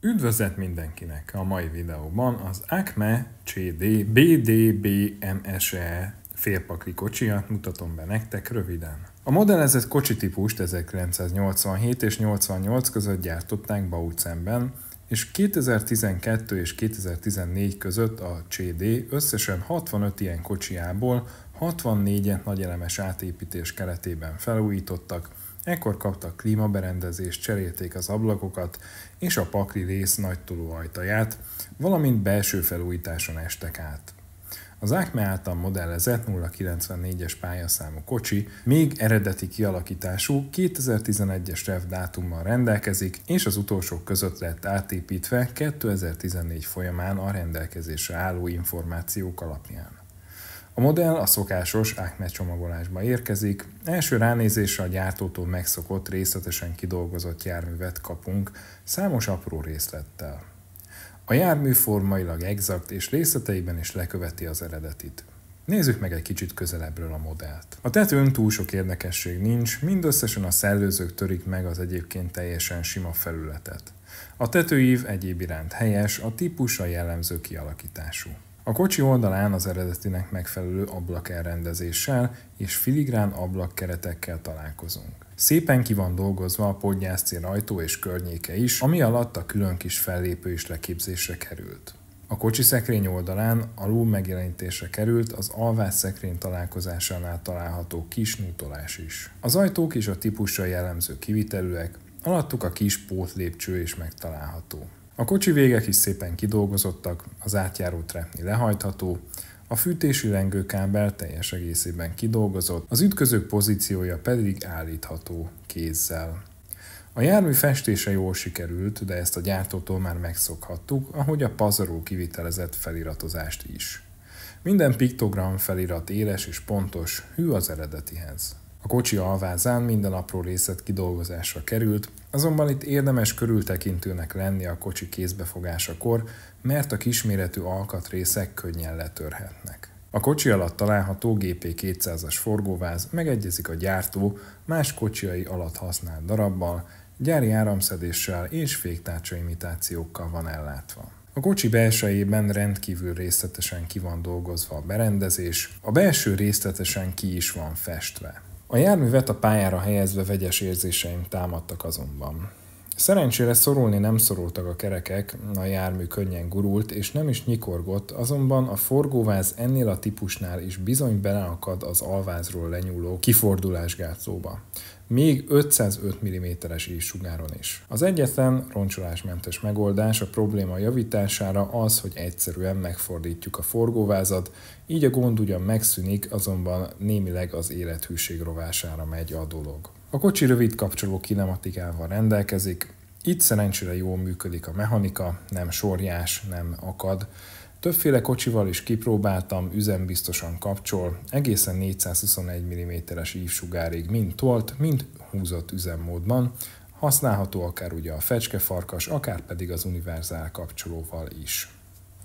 Üdvözlet mindenkinek a mai videóban az Acme CD BDBMSE félpakli kocsijat mutatom be nektek röviden. A modellezett kocsi típust 1987 és 88 között gyártották Bautzenben, és 2012 és 2014 között a CD összesen 65 ilyen kocsiából 64-et nagyelemes átépítés keretében felújítottak, Ekkor kaptak klímaberendezést, cserélték az ablakokat és a pakli rész nagy ajtaját, valamint belső felújításon estek át. Az Acme által modellezett 094-es pályaszámú kocsi még eredeti kialakítású 2011-es REV dátummal rendelkezik, és az utolsók között lett átépítve 2014 folyamán a rendelkezésre álló információk alapján. A modell a szokásos Acme csomagolásba érkezik, első ránézésre a gyártótól megszokott, részletesen kidolgozott járművet kapunk, számos apró részlettel. A jármű formailag exakt és részleteiben is leköveti az eredetit. Nézzük meg egy kicsit közelebbről a modellt. A tetőn túl sok érdekesség nincs, mindösszesen a szellőzők törik meg az egyébként teljesen sima felületet. A tetőív egyéb iránt helyes, a típusa jellemző kialakítású. A kocsi oldalán az eredetinek megfelelő ablak elrendezéssel és filigrán ablakkeretekkel találkozunk. Szépen ki van dolgozva a podgyászcél ajtó és környéke is, ami alatt a külön kis fellépő is leképzésre került. A kocsi szekrény oldalán alul megjelenítésre került az alvás szekrény találkozásánál található kis nútolás is. Az ajtók is a típusra jellemző kivitelűek, alattuk a kis pótlépcső is megtalálható. A kocsi végek is szépen kidolgozottak, az átjáró trepni lehajtható, a fűtési lengőkábel teljes egészében kidolgozott, az ütközők pozíciója pedig állítható kézzel. A jármű festése jól sikerült, de ezt a gyártótól már megszokhattuk, ahogy a pazaró kivitelezett feliratozást is. Minden piktogram felirat éles és pontos, hű az eredetihez. A kocsi alvázán minden apró részlet kidolgozásra került, azonban itt érdemes körültekintőnek lenni a kocsi kézbefogásakor, mert a kisméretű alkatrészek könnyen letörhetnek. A kocsi alatt található GP200-as forgóváz megegyezik a gyártó más kocsiai alatt használt darabbal, gyári áramszedéssel és féktárcsa imitációkkal van ellátva. A kocsi belsejében rendkívül részletesen ki van dolgozva a berendezés, a belső részletesen ki is van festve. A járművet a pályára helyezve vegyes érzéseim támadtak azonban. Szerencsére szorulni nem szorultak a kerekek, a jármű könnyen gurult és nem is nyikorgott, azonban a forgóváz ennél a típusnál is bizony beleakad az alvázról lenyúló kifordulásgátlóba még 505 mm-es sugáron is. Az egyetlen roncsolásmentes megoldás a probléma javítására az, hogy egyszerűen megfordítjuk a forgóvázat, így a gond ugyan megszűnik, azonban némileg az élethűség rovására megy a dolog. A kocsi rövid kapcsoló kinematikával rendelkezik, itt szerencsére jól működik a mechanika, nem sorjás, nem akad. Többféle kocsival is kipróbáltam, üzembiztosan kapcsol, egészen 421 mm-es ívsugárig mind tolt, mind húzott üzemmódban, használható akár ugye a fecskefarkas, akár pedig az univerzál kapcsolóval is.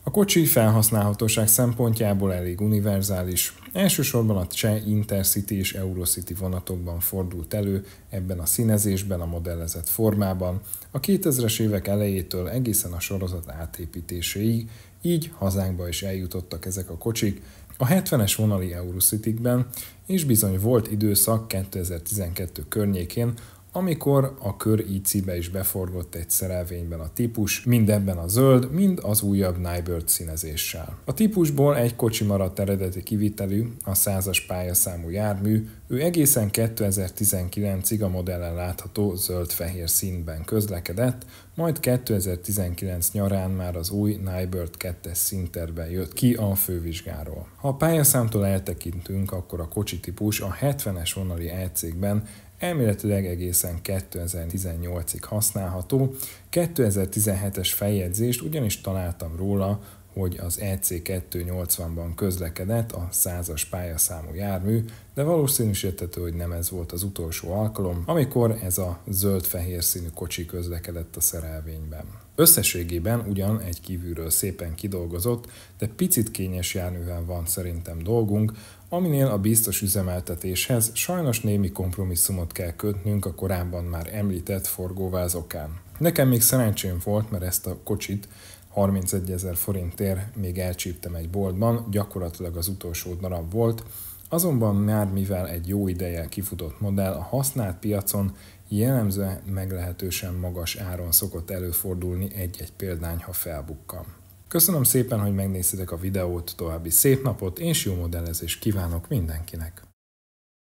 A kocsi felhasználhatóság szempontjából elég univerzális. Elsősorban a cseh Intercity és Eurocity vonatokban fordult elő ebben a színezésben, a modellezett formában, a 2000-es évek elejétől egészen a sorozat átépítéséig, így hazánkba is eljutottak ezek a kocsik, a 70-es vonali Eurocityben, és bizony volt időszak 2012 környékén, amikor a kör ic is beforgott egy szerelvényben a típus, mind ebben a zöld, mind az újabb Nybird színezéssel. A típusból egy kocsi maradt eredeti kivitelű, a százas pályaszámú jármű, ő egészen 2019-ig a modellen látható zöld-fehér színben közlekedett, majd 2019 nyarán már az új Nybird 2-es színterben jött ki a fővizsgáról. Ha a pályaszámtól eltekintünk, akkor a kocsi típus a 70-es vonali elcégben elméletileg egészen 2018-ig használható. 2017-es feljegyzést ugyanis találtam róla hogy az EC280-ban közlekedett a százas pályaszámú jármű, de valószínűsíthető, hogy nem ez volt az utolsó alkalom, amikor ez a zöld-fehér színű kocsi közlekedett a szerelvényben. Összességében ugyan egy kívülről szépen kidolgozott, de picit kényes járművel van szerintem dolgunk, aminél a biztos üzemeltetéshez sajnos némi kompromisszumot kell kötnünk a korábban már említett forgóvázokán. Nekem még szerencsém volt, mert ezt a kocsit 31 ezer forintért még elcsíptem egy boltban, gyakorlatilag az utolsó darab volt, azonban már mivel egy jó ideje kifutott modell, a használt piacon jellemzően meglehetősen magas áron szokott előfordulni egy-egy példány, ha felbukkan. Köszönöm szépen, hogy megnéztétek a videót, további szép napot és jó modellezést kívánok mindenkinek!